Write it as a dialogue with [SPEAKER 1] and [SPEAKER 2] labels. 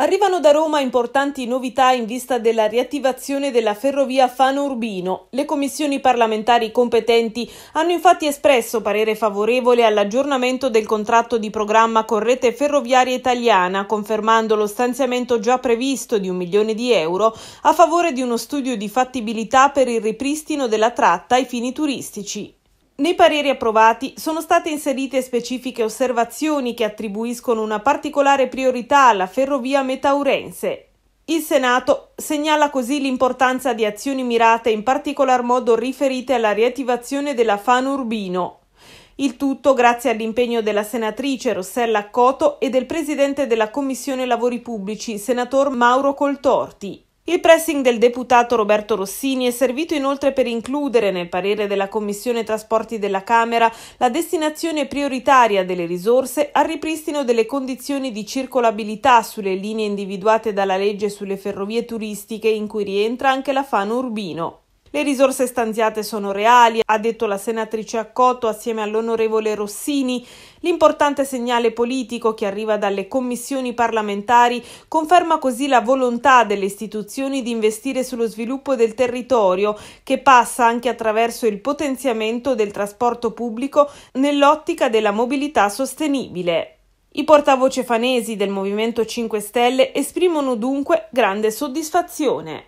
[SPEAKER 1] Arrivano da Roma importanti novità in vista della riattivazione della ferrovia Fano Urbino. Le commissioni parlamentari competenti hanno infatti espresso parere favorevole all'aggiornamento del contratto di programma con rete ferroviaria italiana, confermando lo stanziamento già previsto di un milione di euro a favore di uno studio di fattibilità per il ripristino della tratta ai fini turistici. Nei pareri approvati sono state inserite specifiche osservazioni che attribuiscono una particolare priorità alla ferrovia metaurense. Il Senato segnala così l'importanza di azioni mirate in particolar modo riferite alla riattivazione della Fano Urbino. Il tutto grazie all'impegno della senatrice Rossella Coto e del presidente della Commissione Lavori Pubblici, senator Mauro Coltorti. Il pressing del deputato Roberto Rossini è servito inoltre per includere nel parere della Commissione Trasporti della Camera la destinazione prioritaria delle risorse al ripristino delle condizioni di circolabilità sulle linee individuate dalla legge sulle ferrovie turistiche in cui rientra anche la Fano Urbino. Le risorse stanziate sono reali, ha detto la senatrice Accotto assieme all'onorevole Rossini. L'importante segnale politico che arriva dalle commissioni parlamentari conferma così la volontà delle istituzioni di investire sullo sviluppo del territorio, che passa anche attraverso il potenziamento del trasporto pubblico nell'ottica della mobilità sostenibile. I portavoce fanesi del Movimento 5 Stelle esprimono dunque grande soddisfazione.